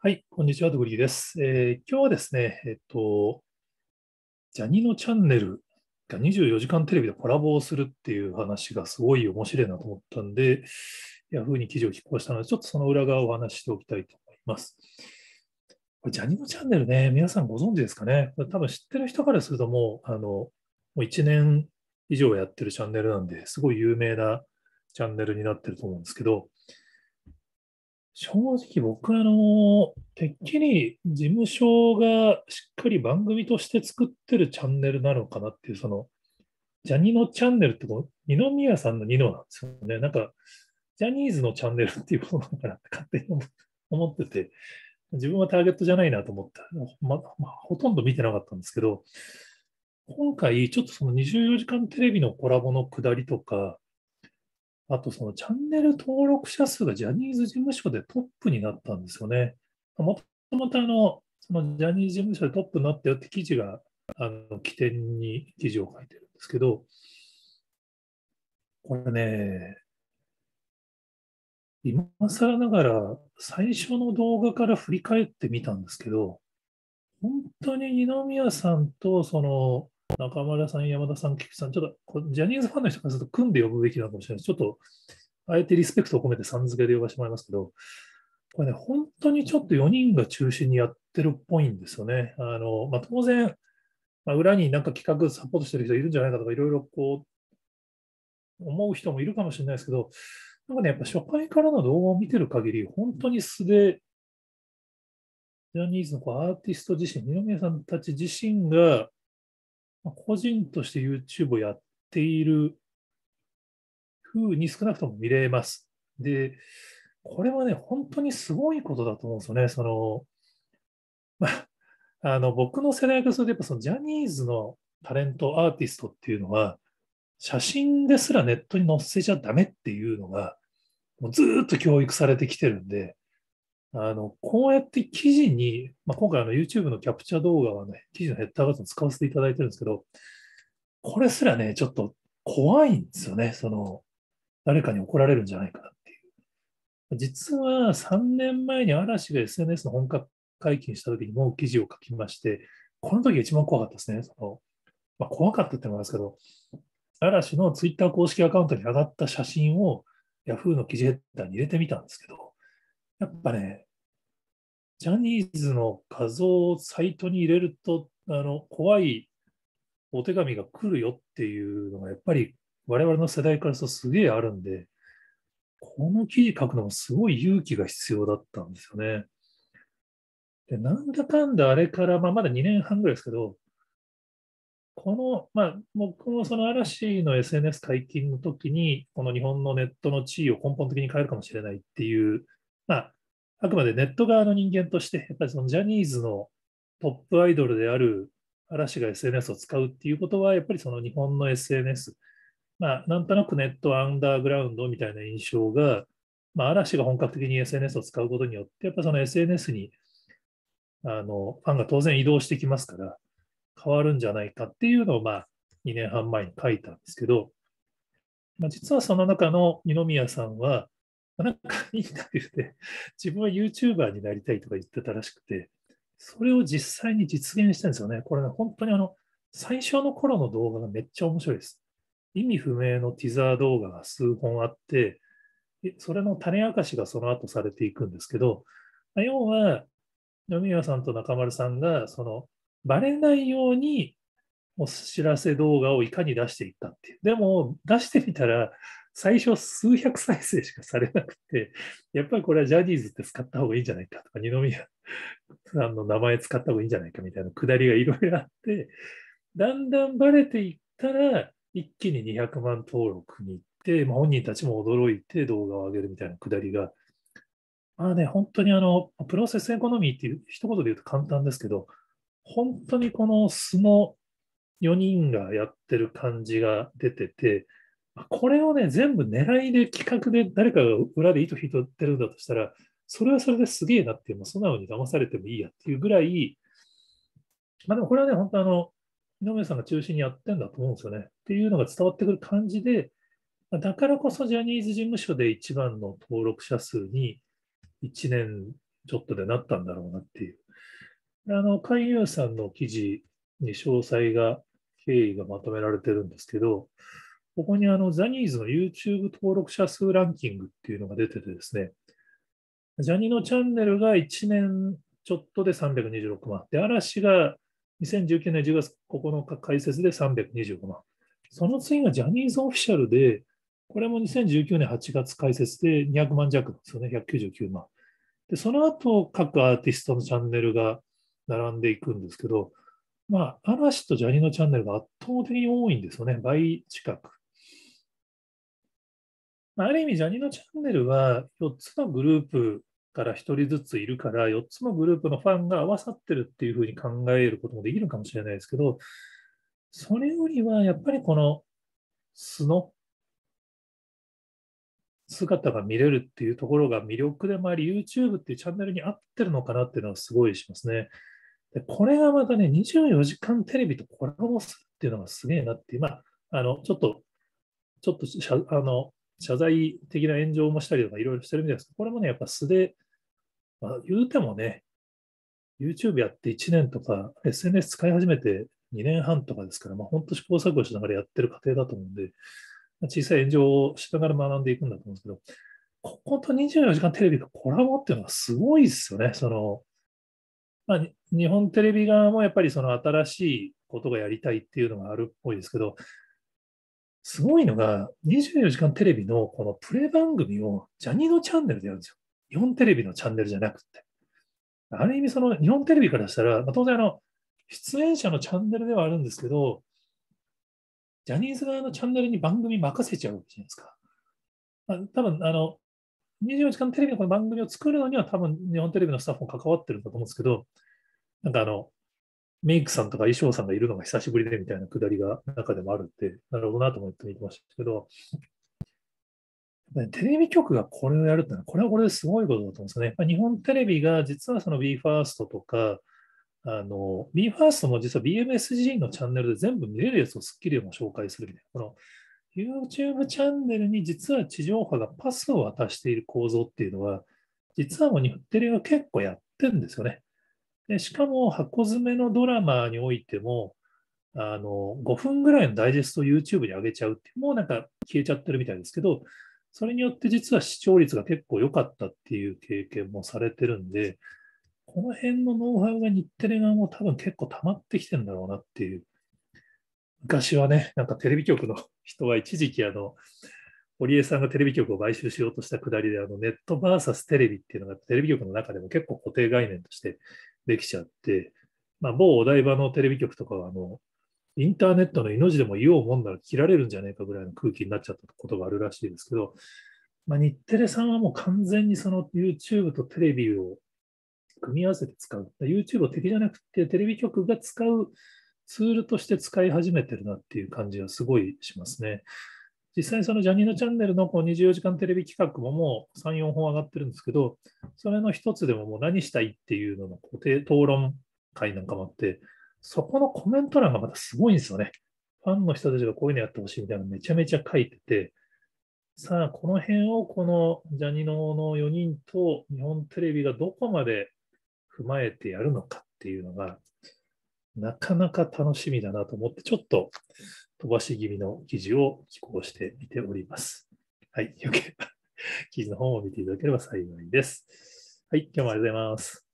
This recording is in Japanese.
はい、こんにちは、ドグリーです。えー、今日はですね、えっと、ジャニのチャンネルが24時間テレビでコラボをするっていう話がすごい面白いなと思ったんで、ヤフーに記事を寄稿したので、ちょっとその裏側をお話ししておきたいと思います。ジャニのチャンネルね、皆さんご存知ですかね。多分知ってる人からするともう、あの、もう1年以上やってるチャンネルなんで、すごい有名なチャンネルになってると思うんですけど、正直僕あの、てっきり事務所がしっかり番組として作ってるチャンネルなのかなっていう、その、ジャニのチャンネルってこう、二宮さんの二のなんですよね。なんか、ジャニーズのチャンネルっていうことなのかなって勝手に思ってて、自分はターゲットじゃないなと思った。ま、まあ、ほとんど見てなかったんですけど、今回、ちょっとその24時間テレビのコラボのくだりとか、あとそのチャンネル登録者数がジャニーズ事務所でトップになったんですよね。もともとあの、そのジャニーズ事務所でトップになったよって記事が、あの、起点に記事を書いてるんですけど、これね、今更ながら最初の動画から振り返ってみたんですけど、本当に二宮さんとその中村さん、山田さん、菊池さん、ちょっとジャニーズファンの人からすると組んで呼ぶべきなのかもしれないです。ちょっと、あえてリスペクトを込めてさん付けで呼ばせてもらいますけど、これね、本当にちょっと4人が中心にやってるっぽいんですよね。あのまあ、当然、まあ、裏になんか企画サポートしてる人いるんじゃないかとか、いろいろこう、思う人もいるかもしれないですけど、なんかね、やっぱ初回からの動画を見てる限り、本当に素で、ジャニーズのこうアーティスト自身、二宮さんたち自身が、個人として YouTube をやっている風に少なくとも見れます。で、これはね、本当にすごいことだと思うんですよね。その、まあ、の、僕の世代がすると、やっぱそのジャニーズのタレント、アーティストっていうのは、写真ですらネットに載せちゃダメっていうのが、もうずっと教育されてきてるんで、あの、こうやって記事に、まあ、今回あの YouTube のキャプチャー動画はね、記事のヘッダー画像使わせていただいてるんですけど、これすらね、ちょっと怖いんですよね。その、誰かに怒られるんじゃないかなっていう。実は3年前に嵐が SNS の本格解禁した時にも記事を書きまして、この時が一番怖かったですね。そのまあ、怖かったって思いますけど、嵐のツイッター公式アカウントに上がった写真を Yahoo の記事ヘッダーに入れてみたんですけど、やっぱね、ジャニーズの画像をサイトに入れると、あの、怖いお手紙が来るよっていうのが、やっぱり我々の世代からするとすげえあるんで、この記事書くのもすごい勇気が必要だったんですよね。で、なんだかんだあれから、まあ、まだ2年半ぐらいですけど、この、まあ、僕もその嵐の SNS 解禁の時に、この日本のネットの地位を根本的に変えるかもしれないっていうまあ、あくまでネット側の人間として、やっぱりそのジャニーズのトップアイドルである嵐が SNS を使うっていうことは、やっぱりその日本の SNS、まあ、なんとなくネットアンダーグラウンドみたいな印象が、まあ、嵐が本格的に SNS を使うことによって、やっぱその SNS にあのファンが当然移動してきますから、変わるんじゃないかっていうのを、まあ、2年半前に書いたんですけど、まあ、実はその中の二宮さんは、なんかインタビューで自分は YouTuber になりたいとか言ってたらしくて、それを実際に実現したんですよね。これね、本当にあの、最初の頃の動画がめっちゃ面白いです。意味不明のティザー動画が数本あって、それの種明かしがその後されていくんですけど、要は、野宮さんと中丸さんが、その、バレないようにお知らせ動画をいかに出していったっていう。でも、出してみたら、最初数百再生しかされなくて、やっぱりこれはジャニーズって使った方がいいんじゃないかとか、二宮さんの名前使った方がいいんじゃないかみたいなくだりがいろいろあって、だんだんバレていったら、一気に200万登録に行って、まあ、本人たちも驚いて動画を上げるみたいなくだりが、まあね、本当にあの、プロセスエコノミーっていう一言で言うと簡単ですけど、本当にこの素の4人がやってる感じが出てて、これをね、全部狙いで企画で誰かが裏で糸引いてるんだとしたら、それはそれですげえなって、もう素直に騙されてもいいやっていうぐらい、まあでもこれはね、本当あの、井上さんが中心にやってんだと思うんですよね。っていうのが伝わってくる感じで、だからこそジャニーズ事務所で一番の登録者数に1年ちょっとでなったんだろうなっていう。あの、海誘さんの記事に詳細が、経緯がまとめられてるんですけど、ここにあの、ジャニーズの YouTube 登録者数ランキングっていうのが出ててですね、ジャニーのチャンネルが1年ちょっとで326万。で、嵐が2019年10月9日開設で325万。その次がジャニーズオフィシャルで、これも2019年8月開設で200万弱ですよね、199万。で、その後、各アーティストのチャンネルが並んでいくんですけど、まあ、嵐とジャニーのチャンネルが圧倒的に多いんですよね、倍近く。まあ、ある意味、ジャーのチャンネルは4つのグループから1人ずついるから、4つのグループのファンが合わさってるっていうふうに考えることもできるかもしれないですけど、それよりはやっぱりこの素の姿が見れるっていうところが魅力でもあり、YouTube っていうチャンネルに合ってるのかなっていうのはすごいしますね。でこれがまたね、24時間テレビとコラボするっていうのがすげえなっていう、まあ、あの、ちょっと、ちょっとあの、謝罪的な炎上もしたりとかいろいろしてるみたいですけど、これもね、やっぱ素で、まあ、言うてもね、YouTube やって1年とか、SNS 使い始めて2年半とかですから、まあ、本当試行錯誤しながらやってる過程だと思うんで、まあ、小さい炎上をしながら学んでいくんだと思うんですけど、ここと24時間テレビとコラボっていうのはすごいですよね。そのまあ、日本テレビ側もやっぱりその新しいことがやりたいっていうのがあるっぽいですけど、すごいのが、24時間テレビのこのプレイ番組をジャニーのチャンネルでやるんですよ。日本テレビのチャンネルじゃなくて。ある意味、その日本テレビからしたら、まあ、当然あの、出演者のチャンネルではあるんですけど、ジャニーズ側のチャンネルに番組任せちゃうわけじゃないですか。まあ、多分あの、24時間テレビのこの番組を作るのには、多分日本テレビのスタッフも関わってるんだと思うんですけど、なんかあの、メイクさんとか衣装さんがいるのが久しぶりでみたいなくだりが中でもあるって、なるほどなと思って見てましたけど、テレビ局がこれをやるってのは、これはこれですごいことだと思うんですよね。日本テレビが実はその BE:FIRST とか、あの、BE:FIRST も実は BMSG のチャンネルで全部見れるやつをスッキリでも紹介するみたいな、この YouTube チャンネルに実は地上波がパスを渡している構造っていうのは、実はもう日本テレビは結構やってるんですよね。でしかも箱詰めのドラマにおいても、あの5分ぐらいのダイジェストを YouTube に上げちゃうってもうなんか消えちゃってるみたいですけど、それによって実は視聴率が結構良かったっていう経験もされてるんで、この辺のノウハウが日テレ側も多分結構溜まってきてるんだろうなっていう。昔はね、なんかテレビ局の 人は一時期あの、堀江さんがテレビ局を買収しようとしたくだりで、あのネット VS テレビっていうのがテレビ局の中でも結構固定概念としてできちゃって、まあ、某お台場のテレビ局とかは、あの、インターネットの命でも言おうもんなら切られるんじゃねえかぐらいの空気になっちゃったことがあるらしいですけど、まあ、日テレさんはもう完全にその YouTube とテレビを組み合わせて使う。YouTube を敵じゃなくて、テレビ局が使うツールとして使い始めてるなっていう感じはすごいしますね。実際そのジャニーのチャンネルのこう24時間テレビ企画ももう3、4本上がってるんですけど、それの一つでももう何したいっていうのの固定討論会なんかもあって、そこのコメント欄がまたすごいんですよね。ファンの人たちがこういうのやってほしいみたいなのめちゃめちゃ書いてて、さあ、この辺をこのジャニノの4人と日本テレビがどこまで踏まえてやるのかっていうのが、なかなか楽しみだなと思って、ちょっと飛ばし気味の記事を寄稿してみております。はい、よければ記事の方を見ていただければ幸いです。はい、今日もありがとうございます。